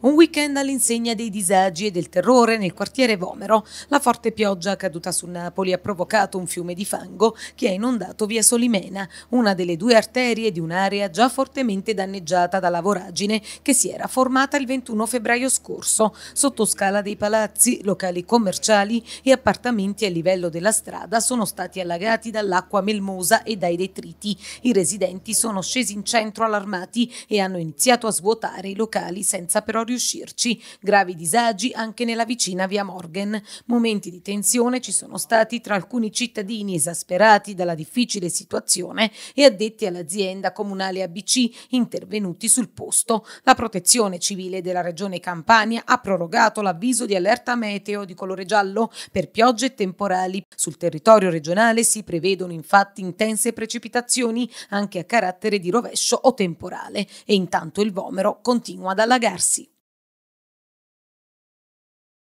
Un weekend all'insegna dei disagi e del terrore nel quartiere Vomero. La forte pioggia caduta su Napoli ha provocato un fiume di fango che ha inondato via Solimena, una delle due arterie di un'area già fortemente danneggiata dalla voragine che si era formata il 21 febbraio scorso, sotto scala dei palazzi, locali commerciali e appartamenti a livello della strada sono stati allagati dall'acqua melmosa e dai detriti. I residenti sono scesi in centro allarmati e hanno iniziato a svuotare i locali senza però riuscirci. Gravi disagi anche nella vicina via Morgan. Momenti di tensione ci sono stati tra alcuni cittadini esasperati dalla difficile situazione e addetti all'azienda comunale ABC intervenuti sul posto. La protezione civile della regione Campania ha prorogato l'avviso di allerta meteo di colore giallo per piogge temporali. Sul territorio regionale si prevedono infatti intense precipitazioni anche a carattere di rovescio o temporale e intanto il Vomero continua ad allagarsi.